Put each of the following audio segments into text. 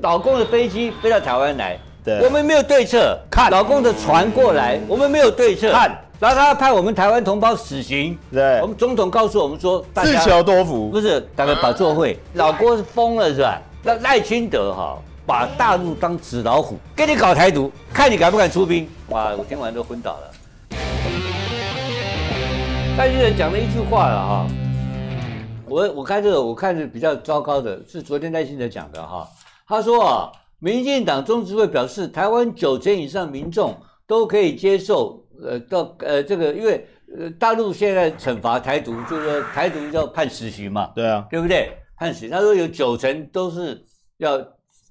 老公的飞机飞到台湾来，我们没有对策。看老公的船过来，我们没有对策。看，然后他要派我们台湾同胞死刑。对，我们总统告诉我们说，自求多福不是？大家把座会，老郭是疯了是吧？那赖清德哈，把大陆当纸老虎，跟你搞台独，看你敢不敢出兵？哇，我今晚都昏倒了。赖清德讲了一句话了哈，我我看这个我看是比较糟糕的是昨天赖清德讲的哈。他说啊，民进党中执会表示，台湾九成以上民众都可以接受，呃，到呃，这个因为呃，大陆现在惩罚台独，就是说台独要判死刑嘛？对啊，对不对？判死。他说有九成都是要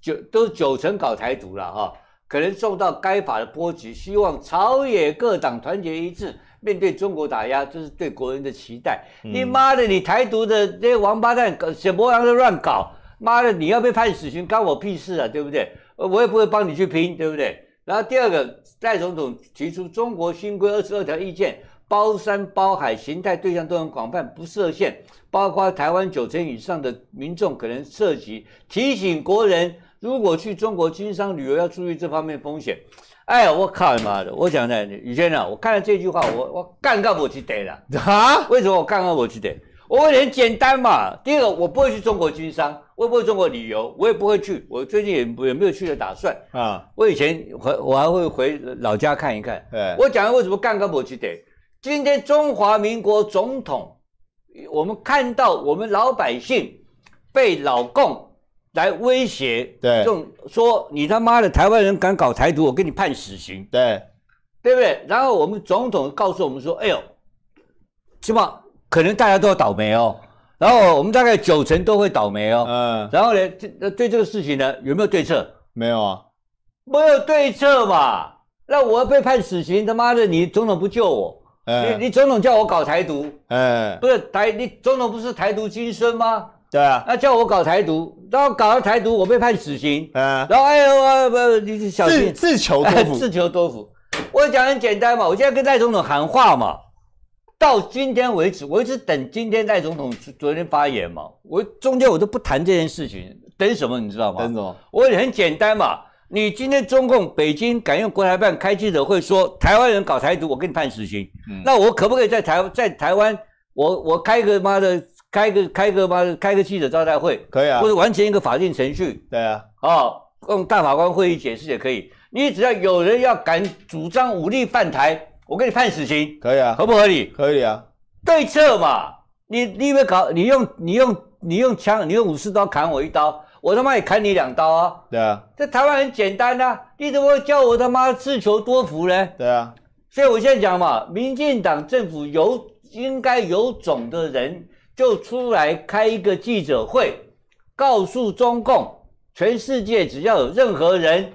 九都九成搞台独了哈，可能受到该法的波及。希望朝野各党团结一致，面对中国打压，这是对国人的期待。你妈的，你台独的那些王八蛋，什么样的乱搞。妈的！你要被判死刑，关我屁事啊，对不对？我也不会帮你去拼，对不对？然后第二个，蔡总统提出中国新规二十二条意见，包山包海，形态对象都很广泛，不设限，包括台湾九成以上的民众可能涉及。提醒国人，如果去中国经商旅游，要注意这方面风险。哎呀，我靠，你妈的！我讲的宇轩啊，我看了这句话，我我尴尬我去得了。哈？为什么我尴尬我去得？我会很简单嘛。第二个，我不会去中国经商，我也不会中国旅游，我也不会去。我最近也也没有去的打算啊。我以前回我还会回老家看一看。对，我讲为什么干干部去的？今天中华民国总统，我们看到我们老百姓被老共来威胁，对，就说你他妈的台湾人敢搞台独，我给你判死刑，对，对不对？然后我们总统告诉我们说：“哎呦，什么？”可能大家都要倒霉哦，然后我们大概九成都会倒霉哦。嗯，然后呢，这对这个事情呢，有没有对策？没有啊，没有对策嘛。那我要被判死刑，他妈的，你总统不救我，你你总统叫我搞台独，哎，不是台，你总统不是台独亲生吗？对啊，那叫我搞台独，然后搞了台独，我被判死刑，嗯，然后哎呦啊，不，你小心，自求多福，自求多福。我讲很简单嘛，我现在跟赖总统喊话嘛。到今天为止，我一直等今天赖总统昨天发言嘛，我中间我都不谈这件事情，等什么你知道吗？等什么？我很简单嘛，你今天中共北京敢用国台办开记者会说台湾人搞台独，我给你判死刑，那我可不可以在台在台湾我我开个妈的开个开个妈的开个记者招待会？可以啊，或者完全一个法定程序？对啊，哦，用大法官会议解释也可以，你只要有人要敢主张武力犯台。我给你判死刑，可以啊？合不合理？可以啊。对策嘛，你你有没有搞你用你用你用枪，你用武士刀砍我一刀，我他妈也砍你两刀啊？对啊。这台湾很简单呐，你怎么叫我他妈自求多福呢？对啊。所以我现在讲嘛，民进党政府有应该有种的人，就出来开一个记者会，告诉中共，全世界只要有任何人，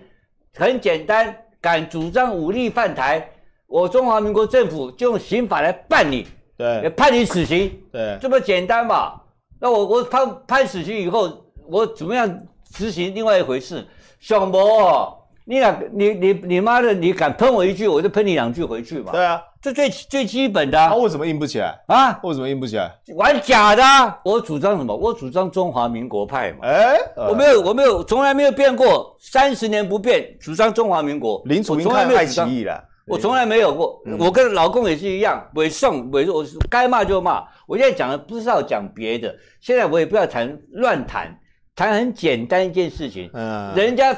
很简单，敢主张武力犯台。我中华民国政府就用刑法来办你，对，判你死刑，对，这么简单嘛？那我我判判死刑以后，我怎么样执行？另外一回事。小莫，你敢你你你妈的，你敢喷我一句，我就喷你两句回去嘛？对啊，这最最基本的。他为什么硬不起来？啊，为什么硬不起来？玩假的！我主张什么？我主张中华民国派嘛。哎，我没有，我没有，从来没有变过，三十年不变，主张中华民国。林楚明派起义了。我从来没有过，我跟老公也是一样，委送委我该骂就骂。我现在讲的不是要讲别的，现在我也不要谈乱谈，谈很简单一件事情。嗯，人家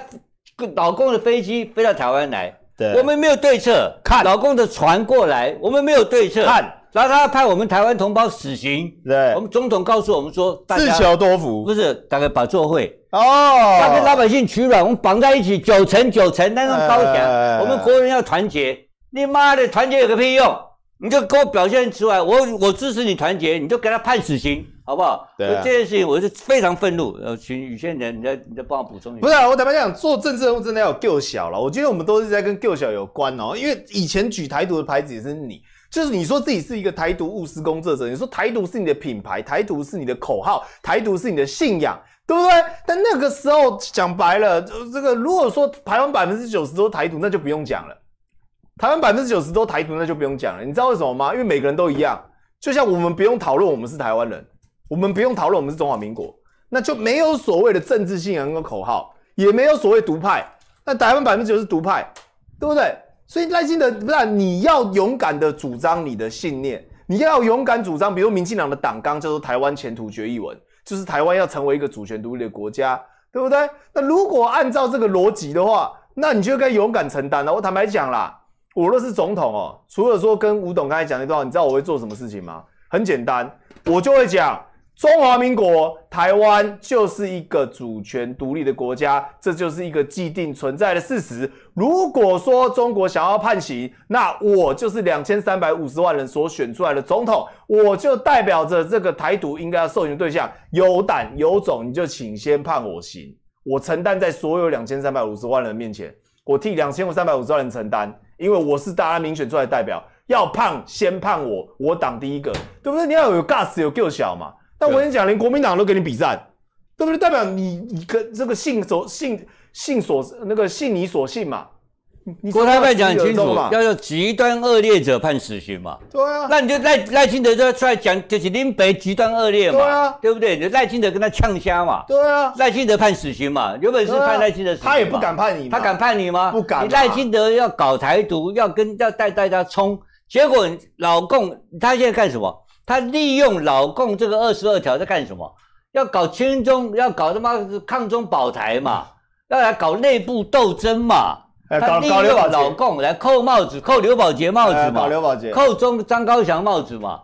老公的飞机飞到台湾来，对，我们没有对策。看老公的船过来，我们没有对策。看，然后他要派我们台湾同胞死刑。对，我们总统告诉我们说，自求多福。不是，大概把座会。哦，他跟老百姓取暖，我们绑在一起，九层九层那种高墙，我们国人要团结。你妈的团结有个屁用？你就给我表现出来，我我支持你团结，你就给他判死刑，好不好？对，这件事情我是非常愤怒。呃，请宇宪仁，你再你再帮我补充。一不是，啊，我坦白讲，做政治人物真的要有够小了。我觉得我们都是在跟够小有关哦，因为以前举台独的牌子也是你。就是你说自己是一个台独务实工作者，你说台独是你的品牌，台独是你的口号，台独是你的信仰，对不对？但那个时候讲白了，这个如果说台湾百分之九十都是台独，那就不用讲了。台湾百分之九十都台独，那就不用讲了。你知道为什么吗？因为每个人都一样，就像我们不用讨论我们是台湾人，我们不用讨论我们是中华民国，那就没有所谓的政治信仰跟口号，也没有所谓独派。那台湾百分之九十独派，对不对？所以耐心的，那你要勇敢的主张你的信念，你要勇敢主张，比如民进党的党纲叫做《台湾前途决议文》，就是台湾要成为一个主权独立的国家，对不对？那如果按照这个逻辑的话，那你就该勇敢承担了。我坦白讲啦，我若是总统哦，除了说跟吴董刚才讲那段，你知道我会做什么事情吗？很简单，我就会讲。中华民国台湾就是一个主权独立的国家，这就是一个既定存在的事实。如果说中国想要判刑，那我就是两千三百五十万人所选出来的总统，我就代表着这个台独应该要受刑的对象。有胆有种，你就请先判我刑，我承担在所有两千三百五十万人面前，我替两千三百五十万人承担，因为我是大家民选出来的代表，要判先判我，我挡第一个，对不对？你要有 g u s 有够小嘛。那我跟你讲，连国民党都跟你比战，对不对？代表你，你跟这个信所信信所那个信你所信嘛。你国民党讲很清楚，要用极端恶劣者判死刑嘛。对啊。那你就赖赖清德就出来讲，就是林北极端恶劣嘛。对啊。对不对？赖清德跟他呛虾嘛。对啊。赖清德判死刑嘛？有本事判赖清德死。他也不敢判你，他敢判你吗？不敢。赖清德要搞台独，要跟要带大家冲，结果老共他现在干什么？他利用老共这个二十二条在干什么？要搞亲中，要搞他妈抗中保台嘛？要来搞内部斗争嘛？他利用老共来扣帽子，扣刘宝杰帽子嘛？扣中张高强帽子嘛？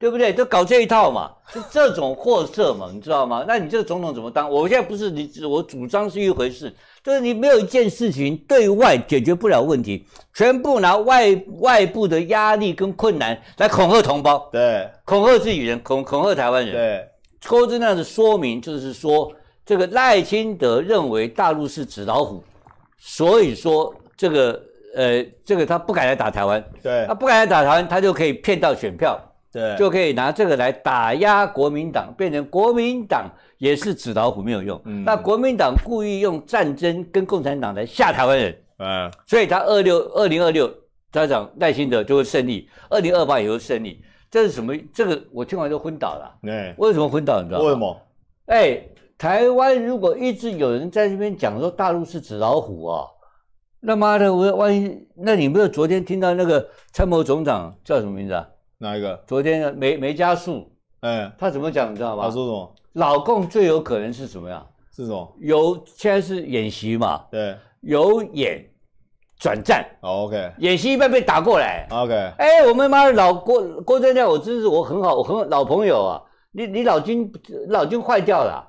对不对？就搞这一套嘛，就 这种货色嘛，你知道吗？那你这个总统怎么当？我现在不是你，我主张是一回事，就是你没有一件事情对外解决不了问题，全部拿外外部的压力跟困难来恐吓同胞，对，恐吓自己人，恐恐吓台湾人，对，抽这样的说明就是说，这个赖清德认为大陆是纸老虎，所以说这个呃，这个他不敢来打台湾，对，他不敢来打台湾，他就可以骗到选票。对，就可以拿这个来打压国民党，变成国民党也是纸老虎没有用。那国民党故意用战争跟共产党来吓台湾人嗯，所以他二六二零二六，他讲赖清德就会胜利，二零二八也会胜利。这是什么？这个我听完就昏倒了。为什么昏倒？你知道为什么？哎，台湾如果一直有人在这边讲说大陆是纸老虎啊，那妈的，我万一那你有昨天听到那个参谋总长叫什么名字啊？哪一个？昨天没没加速，哎，他怎么讲你知道吗？他说什么？老共最有可能是什么呀？是什么？有现在是演习嘛？对，有演转战。OK，演习一般被打过来。OK，哎，我们妈的，老郭郭正亮，我真是我很好，我很老朋友啊。你你老军老军坏掉了，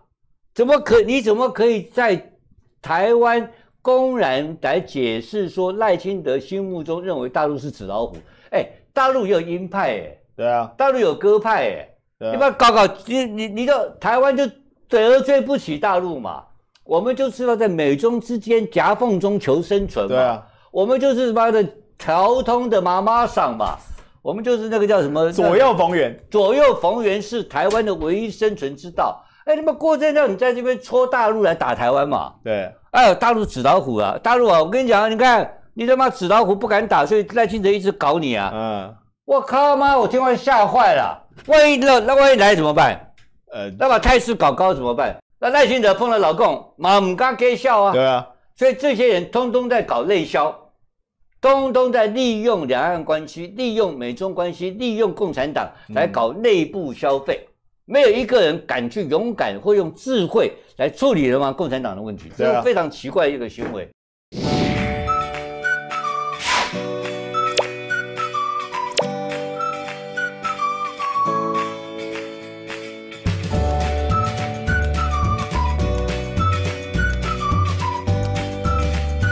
怎么可你怎么可以在台湾公然来解释说赖清德心目中认为大陆是纸老虎？哎。大陆也有鹰派哎，对啊，大陆有鸽派哎，你把搞搞，你你你就台湾就得罪不起大陆嘛，我们就是要在美中之间夹缝中求生存嘛，对啊，我们就是妈的调通的妈妈桑嘛，我们就是那个叫什么左右逢源，左右逢源是台湾的唯一生存之道，哎，你们过正亮，你在这边戳大陆来打台湾嘛，对，哎，大陆纸老虎啊，大陆啊，我跟你讲，你看。你他妈纸老虎不敢打，所以赖清德一直搞你啊！我靠妈！我听完吓坏了，万一那那万一来怎么办？呃，那把态势搞高怎么办？那赖清德碰了老共，满街笑啊！对啊，所以这些人通通在搞内销，通通在利用两岸关系、利用美中关系、利用共产党来搞内部消费，没有一个人敢去勇敢或用智慧来处理了湾共产党的问题，这是非常奇怪一个行为。